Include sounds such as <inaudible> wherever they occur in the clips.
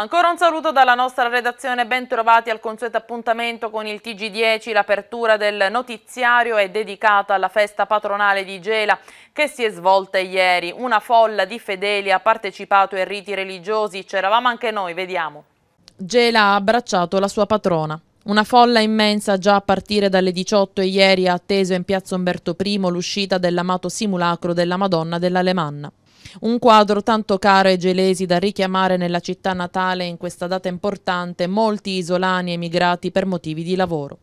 Ancora un saluto dalla nostra redazione, bentrovati al consueto appuntamento con il TG10. L'apertura del notiziario è dedicata alla festa patronale di Gela che si è svolta ieri. Una folla di fedeli ha partecipato ai riti religiosi, c'eravamo anche noi, vediamo. Gela ha abbracciato la sua patrona. Una folla immensa già a partire dalle 18 e ieri ha atteso in piazza Umberto I l'uscita dell'amato simulacro della Madonna dell'Alemanna. Un quadro tanto caro ai gelesi da richiamare nella città natale in questa data importante molti isolani emigrati per motivi di lavoro.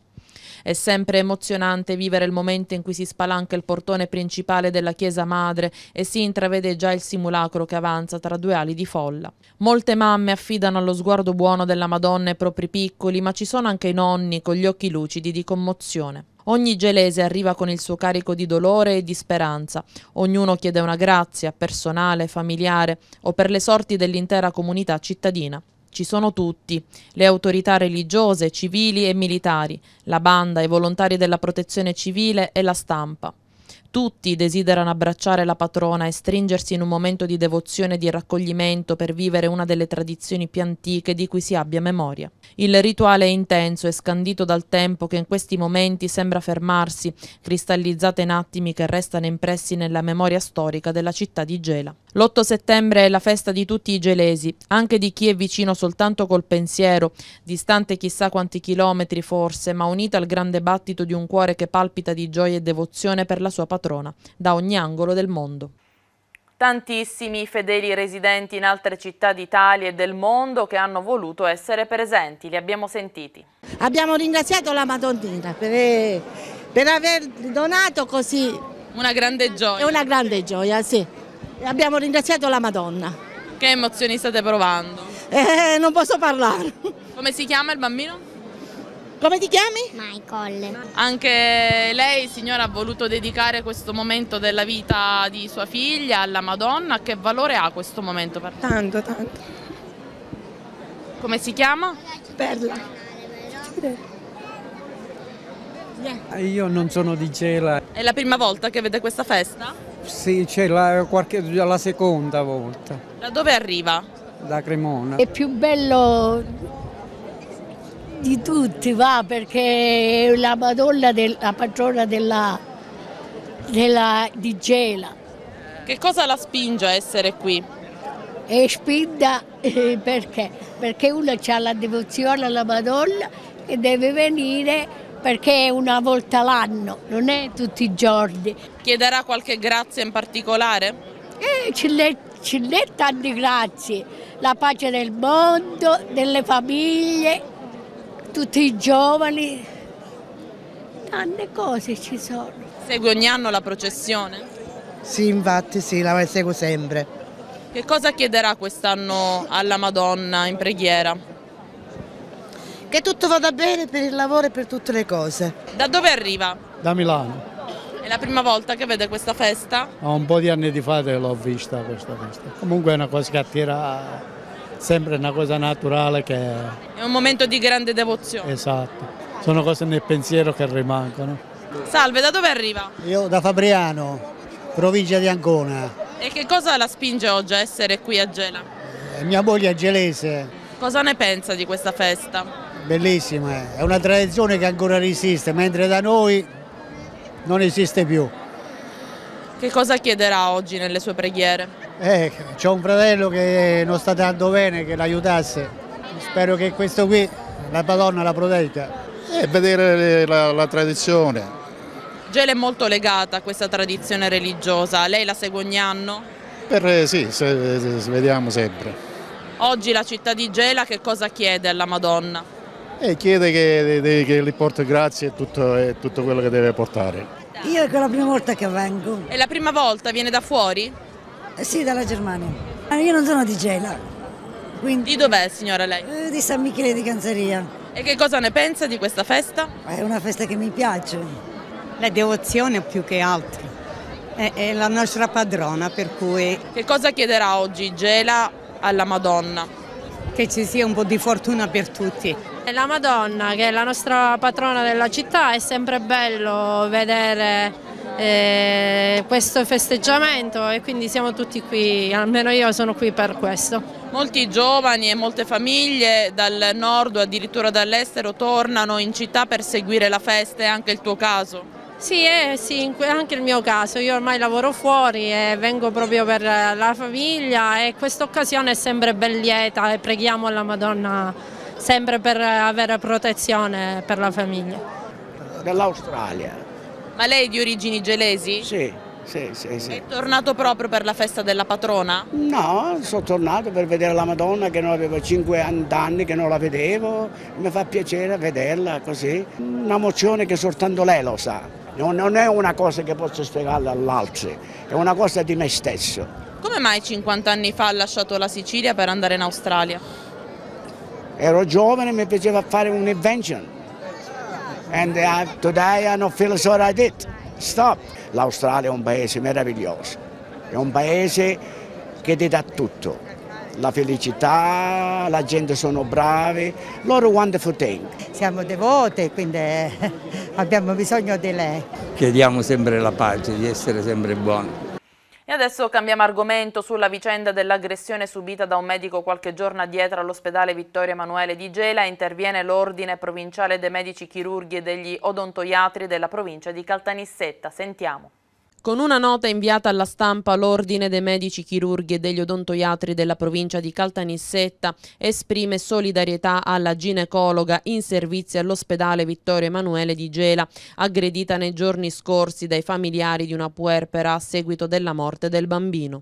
È sempre emozionante vivere il momento in cui si spalanca il portone principale della chiesa madre e si intravede già il simulacro che avanza tra due ali di folla. Molte mamme affidano allo sguardo buono della Madonna i propri piccoli, ma ci sono anche i nonni con gli occhi lucidi di commozione. Ogni gelese arriva con il suo carico di dolore e di speranza. Ognuno chiede una grazia, personale, familiare o per le sorti dell'intera comunità cittadina. Ci sono tutti, le autorità religiose, civili e militari, la banda, i volontari della protezione civile e la stampa. Tutti desiderano abbracciare la patrona e stringersi in un momento di devozione e di raccoglimento per vivere una delle tradizioni più antiche di cui si abbia memoria. Il rituale è intenso e scandito dal tempo che in questi momenti sembra fermarsi, cristallizzata in attimi che restano impressi nella memoria storica della città di Gela. L'8 settembre è la festa di tutti i gelesi, anche di chi è vicino soltanto col pensiero, distante chissà quanti chilometri forse, ma unita al grande battito di un cuore che palpita di gioia e devozione per la sua patrona patrona da ogni angolo del mondo. Tantissimi fedeli residenti in altre città d'Italia e del mondo che hanno voluto essere presenti, li abbiamo sentiti. Abbiamo ringraziato la Madonnina per, per aver donato così. Una grande gioia. È una grande gioia, sì. Abbiamo ringraziato la Madonna. Che emozioni state provando? Eh, non posso parlare. Come si chiama il bambino? Come ti chiami? Michael. Anche lei, signora, ha voluto dedicare questo momento della vita di sua figlia alla Madonna. Che valore ha questo momento per te? Tanto, tanto. Come si chiama? Perla. Eh, io non sono di Cela. È la prima volta che vede questa festa? Sì, c'è la, qualche- la seconda volta, Da dove arriva? da Cremona. È più bello di tutti va perché è la Madonna, del, la patrona della, della, di Gela. Che cosa la spinge a essere qui? È spinta eh, perché? Perché uno ha la devozione alla Madonna e deve venire perché è una volta l'anno, non è tutti i giorni. Chiederà qualche grazia in particolare? Eh, ce l'è ce n'è tanti grazie, la pace del mondo, delle famiglie tutti i giovani, tante cose ci sono. Segui ogni anno la processione? Sì, infatti sì, la seguo sempre. Che cosa chiederà quest'anno alla Madonna in preghiera? Che tutto vada bene per il lavoro e per tutte le cose. Da dove arriva? Da Milano. È la prima volta che vede questa festa? un po' di anni di fa l'ho vista questa festa. Comunque è una cosa che attira sempre una cosa naturale che... È un momento di grande devozione. Esatto, sono cose nel pensiero che rimangono. Salve, da dove arriva? Io da Fabriano, provincia di Ancona. E che cosa la spinge oggi a essere qui a Gela? Eh, mia moglie è gelese. Cosa ne pensa di questa festa? Bellissima, eh. è una tradizione che ancora resiste, mentre da noi non esiste più. Che cosa chiederà oggi nelle sue preghiere? Eh, c'è un fratello che non sta tanto bene, che l'aiutasse. Spero che questo qui, la Madonna la protegga. E eh, vedere la, la tradizione. Gela è molto legata a questa tradizione religiosa, lei la segue ogni anno? Per, eh, sì, se, se, se vediamo sempre. Oggi la città di Gela che cosa chiede alla Madonna? E eh, chiede che, che, che porti grazie e tutto, e tutto quello che deve portare. Io è la prima volta che vengo. È la prima volta? Viene da fuori? Eh, sì, dalla Germania. Io non sono di Gela. Quindi... Di dov'è signora lei? Eh, di San Michele di Canzeria. E che cosa ne pensa di questa festa? È una festa che mi piace. La devozione più che altro. È, è la nostra padrona, per cui... Che cosa chiederà oggi Gela alla Madonna? Che ci sia un po' di fortuna per tutti. La Madonna, che è la nostra patrona della città, è sempre bello vedere eh, questo festeggiamento e quindi siamo tutti qui, almeno io sono qui per questo. Molti giovani e molte famiglie dal nord o addirittura dall'estero tornano in città per seguire la festa, è anche il tuo caso? Sì, eh, sì, anche il mio caso, io ormai lavoro fuori e vengo proprio per la famiglia e questa occasione è sempre ben lieta e preghiamo la Madonna sempre per avere protezione per la famiglia. Dell'Australia, ma lei è di origini gelesi? Sì, sì, sì, sì. È tornato proprio per la festa della patrona? No, sono tornato per vedere la Madonna che non avevo 50 anni che non la vedevo, mi fa piacere vederla così, una mozione che soltanto lei lo sa, non, è una cosa che posso spiegarla all'altro, è una cosa di me stesso. Come mai 50 anni fa ha lasciato la Sicilia per andare in Australia? Ero giovane e mi piaceva fare un invention And I, uh, today I don't feel sorry I did. Stop. L'Australia è un paese meraviglioso, è un paese che ti dà tutto, la felicità, la gente sono bravi, loro wonderful thing. Siamo devote, quindi eh, <laughs> abbiamo bisogno di lei. Chiediamo sempre la pace, di essere sempre buoni. E adesso cambiamo argomento sulla vicenda dell'aggressione subita da un medico qualche giorno addietro all'ospedale Vittorio Emanuele di Gela. Interviene l'Ordine Provinciale dei Medici Chirurghi e degli Odontoiatri della provincia di Caltanissetta. Sentiamo. Con una nota inviata alla stampa l'Ordine dei Medici Chirurghi e degli Odontoiatri della provincia di Caltanissetta esprime solidarietà alla ginecologa in servizio all'ospedale Vittorio Emanuele di Gela, aggredita nei giorni scorsi dai familiari di una puerpera a seguito della morte del bambino.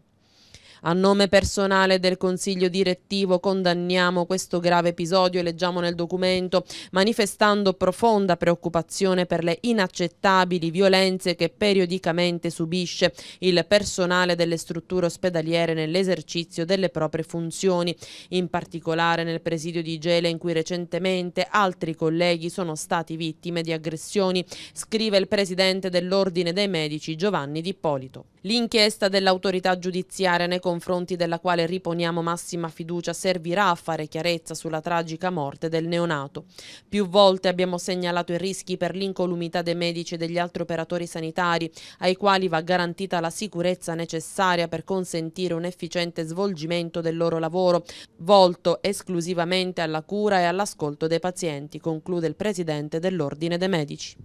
A nome personale del Consiglio direttivo condanniamo questo grave episodio e leggiamo nel documento, manifestando profonda preoccupazione per le inaccettabili violenze che periodicamente subisce il personale delle strutture ospedaliere nell'esercizio delle proprie funzioni, in particolare nel presidio di Gela in cui recentemente altri colleghi sono stati vittime di aggressioni, scrive il presidente dell'Ordine dei Medici Giovanni Di Polito. L'inchiesta dell'autorità giudiziaria nei confronti della quale riponiamo massima fiducia servirà a fare chiarezza sulla tragica morte del neonato. Più volte abbiamo segnalato i rischi per l'incolumità dei medici e degli altri operatori sanitari, ai quali va garantita la sicurezza necessaria per consentire un efficiente svolgimento del loro lavoro, volto esclusivamente alla cura e all'ascolto dei pazienti, conclude il presidente dell'Ordine dei Medici.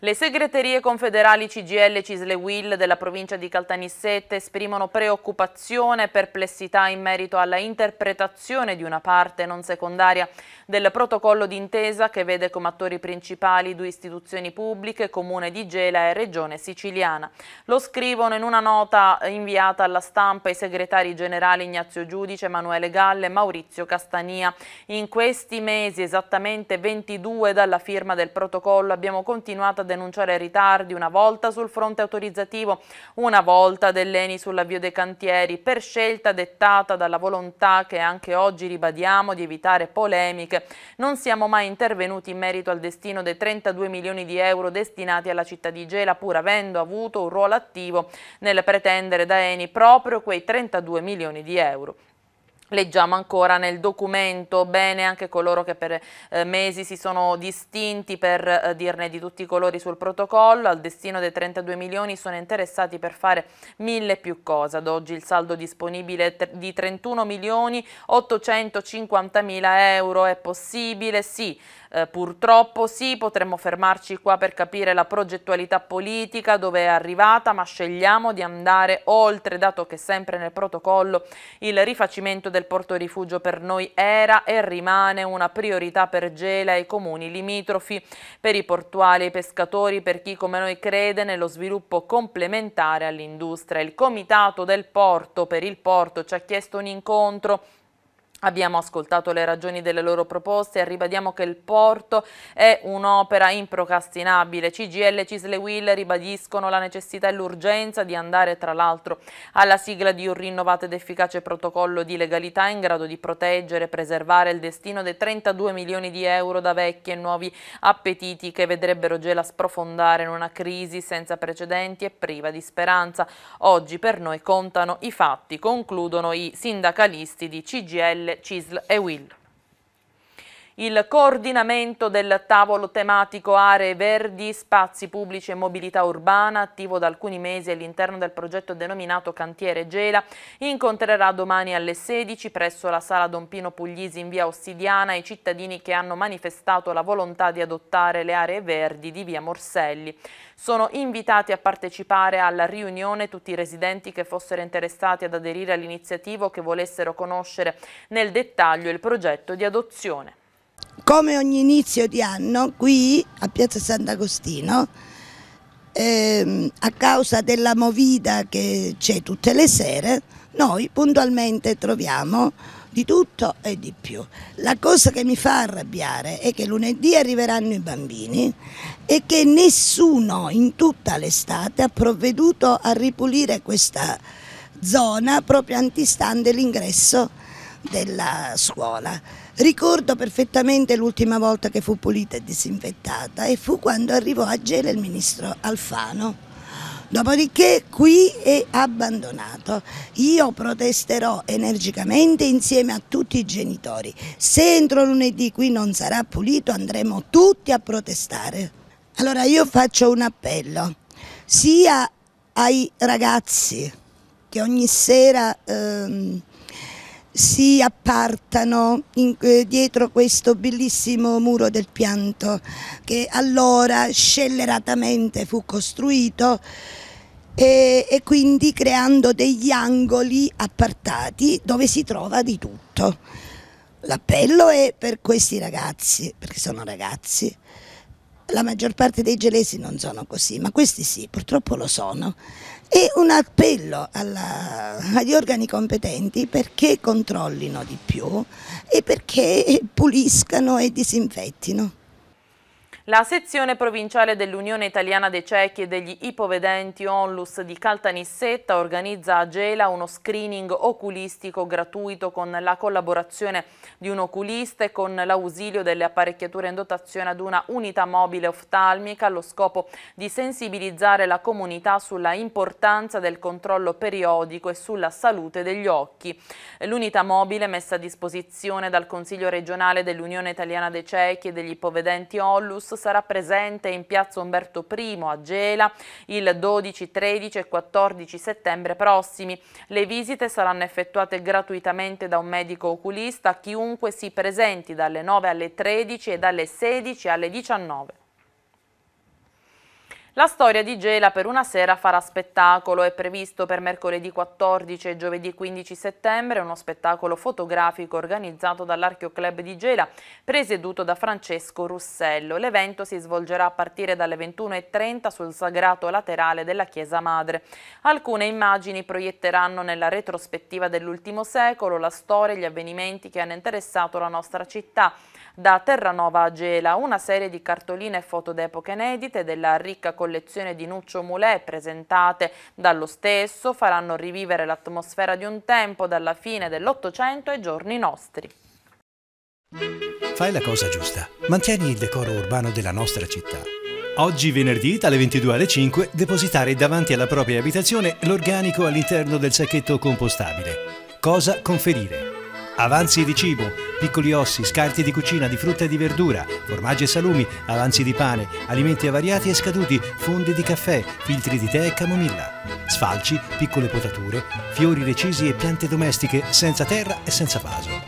Le segreterie confederali CGL e Cislewil della provincia di Caltanissette esprimono preoccupazione e perplessità in merito alla interpretazione di una parte non secondaria del protocollo d'intesa che vede come attori principali due istituzioni pubbliche, Comune di Gela e Regione Siciliana. Lo scrivono in una nota inviata alla stampa i segretari generali Ignazio Giudice, Emanuele Galle e Maurizio Castania. In questi mesi, esattamente 22 dalla firma del protocollo, abbiamo continuato a denunciare ritardi una volta sul fronte autorizzativo, una volta dell'ENI sull'avvio dei cantieri, per scelta dettata dalla volontà che anche oggi ribadiamo di evitare polemiche. Non siamo mai intervenuti in merito al destino dei 32 milioni di euro destinati alla città di Gela, pur avendo avuto un ruolo attivo nel pretendere da ENI proprio quei 32 milioni di euro. Leggiamo ancora nel documento bene anche coloro che per eh, mesi si sono distinti per eh, dirne di tutti i colori sul protocollo, al destino dei 32 milioni sono interessati per fare mille più cose, ad oggi il saldo disponibile è di 31 milioni 850 mila euro è possibile, sì, eh, purtroppo sì, potremmo fermarci qua per capire la progettualità politica dove è arrivata, ma scegliamo di andare oltre, dato che sempre nel protocollo il rifacimento del porto rifugio per noi era e rimane una priorità per Gela e i comuni limitrofi, per i portuali e i pescatori, per chi come noi crede nello sviluppo complementare all'industria. Il Comitato del Porto per il Porto ci ha chiesto un incontro Abbiamo ascoltato le ragioni delle loro proposte e ribadiamo che il porto è un'opera improcrastinabile. CGL e Cisle Will ribadiscono la necessità e l'urgenza di andare tra l'altro alla sigla di un rinnovato ed efficace protocollo di legalità in grado di proteggere e preservare il destino dei 32 milioni di euro da vecchi e nuovi appetiti che vedrebbero Gela sprofondare in una crisi senza precedenti e priva di speranza. Oggi per noi contano i fatti, concludono i sindacalisti di CGL CISL e WIL il coordinamento del tavolo tematico aree verdi, spazi pubblici e mobilità urbana, attivo da alcuni mesi all'interno del progetto denominato Cantiere Gela, incontrerà domani alle 16 presso la sala Don Pino Puglisi in via Ossidiana i cittadini che hanno manifestato la volontà di adottare le aree verdi di via Morselli. Sono invitati a partecipare alla riunione tutti i residenti che fossero interessati ad aderire all'iniziativa o che volessero conoscere nel dettaglio il progetto di adozione come ogni inizio di anno qui a Piazza Sant'Agostino ehm, a causa della movida che c'è tutte le sere noi puntualmente troviamo di tutto e di più. La cosa che mi fa arrabbiare è che lunedì arriveranno i bambini e che nessuno in tutta l'estate ha provveduto a ripulire questa zona proprio antistante l'ingresso della scuola. Ricordo perfettamente l'ultima volta che fu pulita e disinfettata e fu quando arrivò a Gela il ministro Alfano. Dopodiché qui è abbandonato. Io protesterò energicamente insieme a tutti i genitori. Se entro lunedì qui non sarà pulito andremo tutti a protestare. Allora io faccio un appello sia ai ragazzi che ogni sera ehm, si appartano in, eh, dietro questo bellissimo muro del pianto che allora scelleratamente fu costruito e, e quindi creando degli angoli appartati dove si trova di tutto. L'appello è per questi ragazzi, perché sono ragazzi, la maggior parte dei gelesi non sono così, ma questi sì, purtroppo lo sono e un appello alla, agli organi competenti perché controllino di più e perché puliscano e disinfettino. La sezione provinciale dell'Unione Italiana dei Ciechi e degli Ipovedenti Onlus di Caltanissetta organizza a Gela uno screening oculistico gratuito con la collaborazione di un oculista e con l'ausilio delle apparecchiature in dotazione ad una unità mobile oftalmica allo scopo di sensibilizzare la comunità sulla importanza del controllo periodico e sulla salute degli occhi. L'unità mobile messa a disposizione dal Consiglio regionale dell'Unione Italiana dei Ciechi e degli Ipovedenti Onlus sarà presente in piazza Umberto I a Gela il 12, 13 e 14 settembre prossimi. Le visite saranno effettuate gratuitamente da un medico oculista a chiunque si presenti dalle 9 alle 13 e dalle 16 alle 19. La storia di Gela per una sera farà spettacolo. È previsto per mercoledì 14 e giovedì 15 settembre uno spettacolo fotografico organizzato dall'Archeo Club di Gela, presieduto da Francesco Russello. L'evento si svolgerà a partire dalle 21.30 sul sagrato laterale della Chiesa Madre. Alcune immagini proietteranno nella retrospettiva dell'ultimo secolo la storia e gli avvenimenti che hanno interessato la nostra città da Terranova a Gela, una serie di cartoline e foto d'epoca inedite della ricca collezione collezione di Nuccio Mulè presentate dallo stesso faranno rivivere l'atmosfera di un tempo dalla fine dell'Ottocento ai giorni nostri. Fai la cosa giusta. Mantieni il decoro urbano della nostra città. Oggi venerdì dalle 22 alle 5 depositare davanti alla propria abitazione l'organico all'interno del sacchetto compostabile. Cosa conferire? avanzi di cibo, piccoli ossi, scarti di cucina, di frutta e di verdura, formaggi e salumi, avanzi di pane, alimenti avariati e scaduti, fondi di caffè, filtri di tè e camomilla, sfalci, piccole potature, fiori recisi e piante domestiche senza terra e senza vaso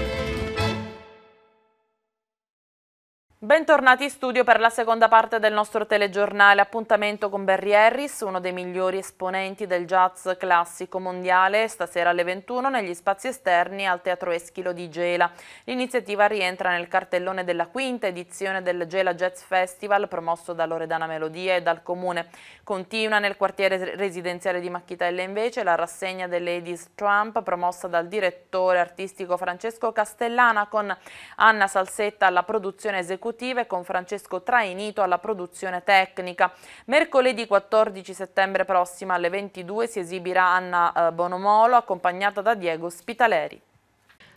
bentornati in studio per la seconda parte del nostro telegiornale. Appuntamento con Barry Harris, uno dei migliori esponenti del jazz classico mondiale, stasera alle 21 negli spazi esterni al Teatro Eschilo di Gela. L'iniziativa rientra nel cartellone della quinta edizione del Gela Jazz Festival promosso da Loredana Melodia e dal Comune. Continua nel quartiere residenziale di Macchitella invece la rassegna delle Ladies Trump promossa dal direttore artistico Francesco Castellana con Anna Salsetta alla produzione esecutiva esecutiva con Francesco Trainito alla produzione tecnica. Mercoledì 14 settembre prossima alle 22 si esibirà Anna eh, Bonomolo accompagnata da Diego Spitaleri.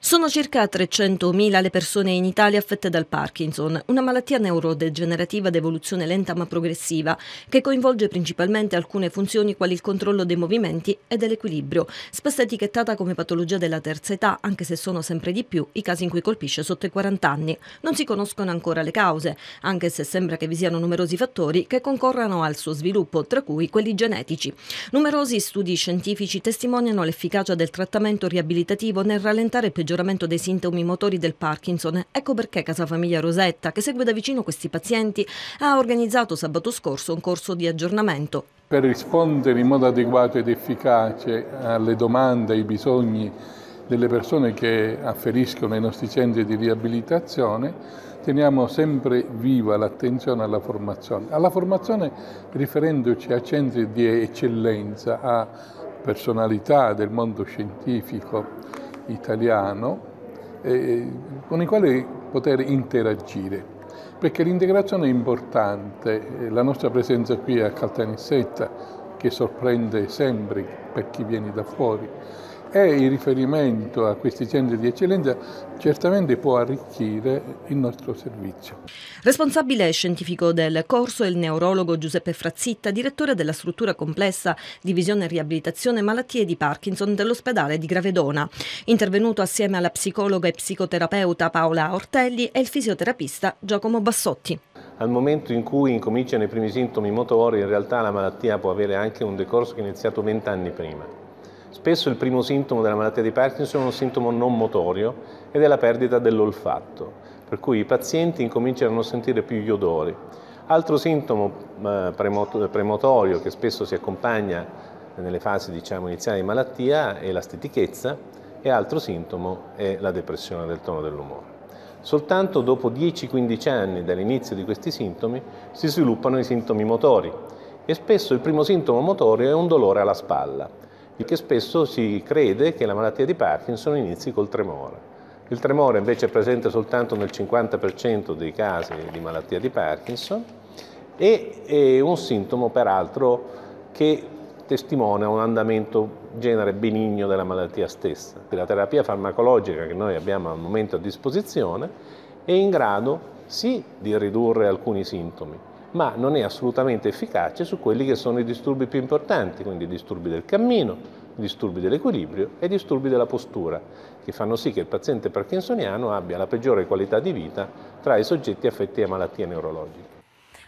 Sono circa 300.000 le persone in Italia affette dal Parkinson, una malattia neurodegenerativa d'evoluzione lenta ma progressiva, che coinvolge principalmente alcune funzioni quali il controllo dei movimenti e dell'equilibrio, spesso etichettata come patologia della terza età, anche se sono sempre di più i casi in cui colpisce sotto i 40 anni. Non si conoscono ancora le cause, anche se sembra che vi siano numerosi fattori che concorrano al suo sviluppo, tra cui quelli genetici. Numerosi studi scientifici testimoniano l'efficacia del trattamento riabilitativo nel rallentare il peggioramento peggioramento dei sintomi motori del Parkinson. Ecco perché Casa Famiglia Rosetta, che segue da vicino questi pazienti, ha organizzato sabato scorso un corso di aggiornamento. Per rispondere in modo adeguato ed efficace alle domande, ai bisogni delle persone che afferiscono ai nostri centri di riabilitazione, teniamo sempre viva l'attenzione alla formazione. Alla formazione riferendoci a centri di eccellenza, a personalità del mondo scientifico, italiano eh, con il quale poter interagire, perché l'integrazione è importante, eh, la nostra presenza qui a Caltanissetta che sorprende sempre per chi viene da fuori, e il riferimento a questi centri di eccellenza certamente può arricchire il nostro servizio. Responsabile scientifico del corso è il neurologo Giuseppe Frazzitta, direttore della struttura complessa Divisione e Riabilitazione Malattie di Parkinson dell'ospedale di Gravedona, intervenuto assieme alla psicologa e psicoterapeuta Paola Ortelli e il fisioterapista Giacomo Bassotti. Al momento in cui incominciano i primi sintomi motori, in realtà la malattia può avere anche un decorso che è iniziato vent'anni prima. Spesso il primo sintomo della malattia di Parkinson è un sintomo non motorio ed è la perdita dell'olfatto, per cui i pazienti incominciano a sentire più gli odori. Altro sintomo eh, premotorio che spesso si accompagna nelle fasi diciamo, iniziali di malattia è la stitichezza e altro sintomo è la depressione del tono dell'umore. Soltanto dopo 10-15 anni dall'inizio di questi sintomi si sviluppano i sintomi motori e spesso il primo sintomo motorio è un dolore alla spalla perché spesso si crede che la malattia di Parkinson inizi col tremore. Il tremore invece è presente soltanto nel 50% dei casi di malattia di Parkinson e è un sintomo peraltro che testimonia un andamento genere benigno della malattia stessa. La terapia farmacologica che noi abbiamo al momento a disposizione è in grado sì di ridurre alcuni sintomi, ma non è assolutamente efficace su quelli che sono i disturbi più importanti, quindi i disturbi del cammino, i disturbi dell'equilibrio e i disturbi della postura, che fanno sì che il paziente parkinsoniano abbia la peggiore qualità di vita tra i soggetti affetti da malattie neurologiche.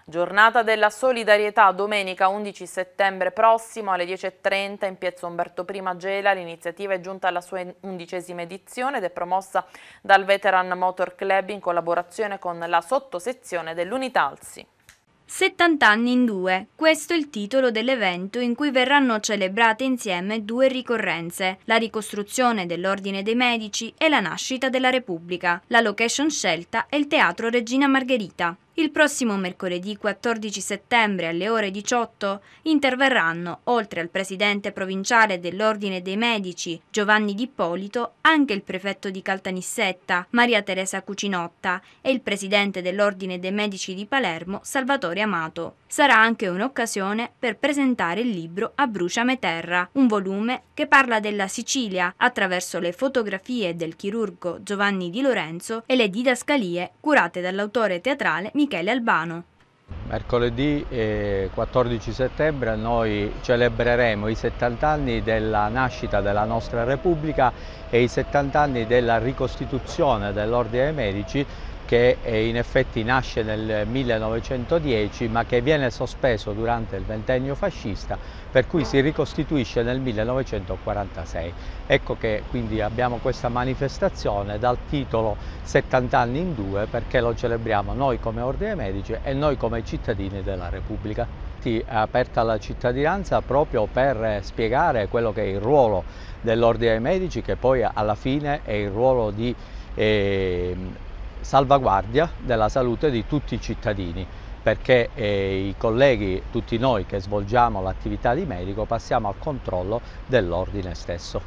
Giornata della solidarietà domenica 11 settembre prossimo alle 10.30 in piazza Umberto I Gela. L'iniziativa è giunta alla sua undicesima edizione ed è promossa dal Veteran Motor Club in collaborazione con la sottosezione dell'Unitalsi. 70 anni in due, questo è il titolo dell'evento in cui verranno celebrate insieme due ricorrenze, la ricostruzione dell'Ordine dei Medici e la nascita della Repubblica. La location scelta è il Teatro Regina Margherita. Il prossimo mercoledì 14 settembre alle ore 18 interverranno, oltre al presidente provinciale dell'Ordine dei Medici Giovanni Di Polito, anche il prefetto di Caltanissetta Maria Teresa Cucinotta e il presidente dell'Ordine dei Medici di Palermo Salvatore Amato. Sarà anche un'occasione per presentare il libro A Bruciame Terra, un volume che parla della Sicilia attraverso le fotografie del chirurgo Giovanni Di Lorenzo e le didascalie curate dall'autore teatrale Michele Michele Albano. Mercoledì 14 eh, settembre noi celebreremo i 70 anni della nascita della nostra Repubblica e i 70 anni della ricostituzione dell'Ordine dei Medici che eh, in effetti nasce nel 1910 ma che viene sospeso durante il ventennio fascista per cui si ricostituisce nel 1946. Ecco che quindi abbiamo questa manifestazione dal titolo 70 anni in due perché lo celebriamo noi come Ordine Medici e noi come cittadini della Repubblica. È aperta alla cittadinanza proprio per eh, spiegare quello che è il ruolo dell'Ordine Medici che poi alla fine è il ruolo di eh, salvaguardia della salute di tutti i cittadini perché eh, i colleghi, tutti noi che svolgiamo l'attività di medico, passiamo al controllo dell'ordine stesso.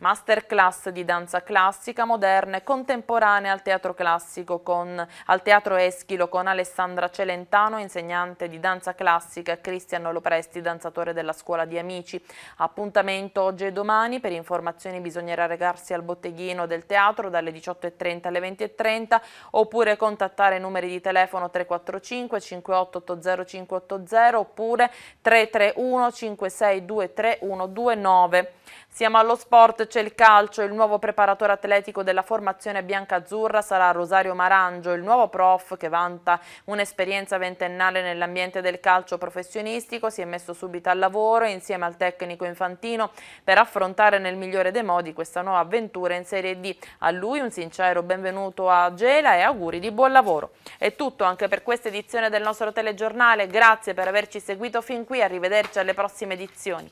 Masterclass di danza classica, moderna e contemporanea al teatro classico con, al teatro Eschilo con Alessandra Celentano, insegnante di danza classica, e Cristiano Lopresti, danzatore della scuola di Amici. Appuntamento oggi e domani, per informazioni bisognerà recarsi al botteghino del teatro dalle 18.30 alle 20.30 oppure contattare i numeri di telefono 345 5880 580 oppure 331 5623 129. Siamo allo sport, c'è il calcio, il nuovo preparatore atletico della formazione biancazzurra sarà Rosario Marangio, il nuovo prof che vanta un'esperienza ventennale nell'ambiente del calcio professionistico, si è messo subito al lavoro insieme al tecnico infantino per affrontare nel migliore dei modi questa nuova avventura in Serie D. A lui un sincero benvenuto a Gela e auguri di buon lavoro. È tutto anche per questa edizione del nostro telegiornale, grazie per averci seguito fin qui, arrivederci alle prossime edizioni.